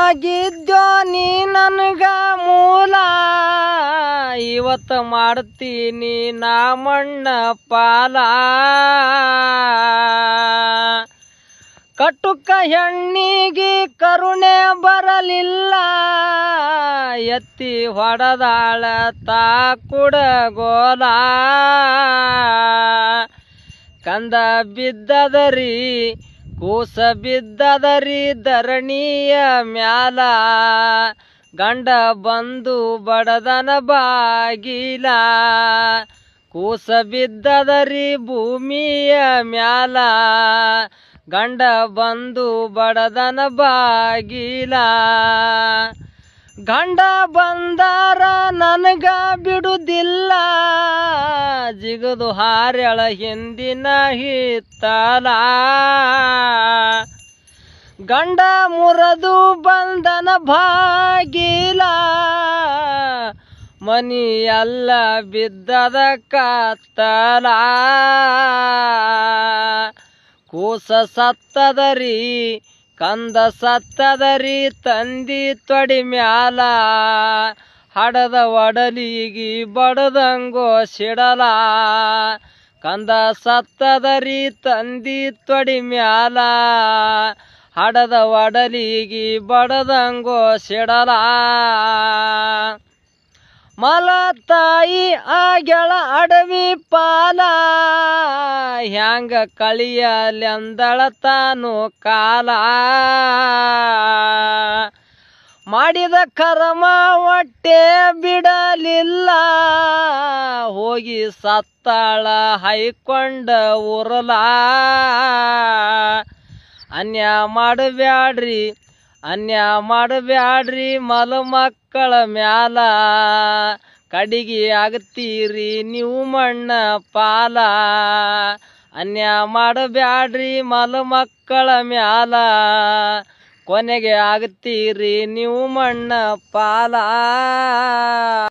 ಆಗಿದ್ದೋ ನೀ ನನಗ ಮೂಲ ಇವತ್ತು ಮಾಡ್ತೀನಿ ನಾ ಪಾಲ ಕಟ್ಟುಕ ಹೆಣ್ಣಿಗೆ ಕರುಣೆ ಬರಲಿಲ್ಲ ಎತ್ತಿ ಹೊಡೆದಾಳ ತಾ ಕುಡಗೋಲ ಕಂದ ಬಿದ್ದದರಿ ಕೂಸ ಬಿದ್ದದರಿ ಧರಣಿಯ ಮ್ಯಾಲ ಗಂಡ ಬಂದು ಬಡದನ ಬಾಗಿಲ ಕೂಸ ಬಿದ್ದದರಿ ಭೂಮಿಯ ಮ್ಯಾಲ ಗಂಡ ಬಂದು ಬಡದನ ಬಾಗಿಲ ಗಂಡ ಬಂದಾರ ನನಗ ಬಿಡುದಿಲ್ಲ ಜಿಗದು ಹಾರ್ಯಳ ಹಿಂದಿನ ಹಿತ್ತಲಾ ಗಂಡ ಮುರದು ಬಂಧನ ಭಾಗಿಲ ಮನಿಯಲ್ಲ ಬಿದ್ದದ ಕತ್ತಲ ಕೂಸ ಸತ್ತದರಿ ಕಂದ ಸತ್ತದರಿ ತಂದಿ ತೊಡಿ ಮ್ಯಾಲ ಹಡದ ಒಡಲಿಗಿ ಬಡದಂಗೋ ಸಿಡಲ ಕಂದ ಸತ್ತದರಿ ತಂದಿ ತೊಡಿ ಮ್ಯಾಲ ಹಡದ ಒಡಲಿಗಿ ಬಡದಂಗೋ ಸಿಡಲ ಮಲತಾಯಿ ಆಗೆಳ ಅಡವಿ ಪಾಲ ಹ್ಯಾಂಗ ಕಳಿಯಲೆಂದಳತಾನು ಕಾಲ ಮಾಡಿದ ಕರ್ಮ ಹೊಟ್ಟೆ ಬಿಡಲಿಲ್ಲ ಹೋಗಿ ಸತ್ತಾಳ ಹೈಕೊಂಡ ಉರಲ ಅನ್ಯ ಮಾಡಬ್ಯಾಡ್ರಿ ಅನ್ಯ ಮಾಡಬ್ಯಾಡ್ರಿ ಮಲ ಮಕ್ಕಳ ಮ್ಯಾಲ ಕಡಿಗೆ ಆಗ್ತೀರಿ ನೀವು ಮಣ್ಣ ಪಾಲ ಅನ್ಯ ಮಾಡಬ್ಯಾಡ್ರಿ ಮಲ ಮಕ್ಕಳ ಮ್ಯಾಲ ಕೊನೆಗೆ ಆಗ್ತೀರಿ ನೀವು ಮಣ್ಣ ಪಾಲ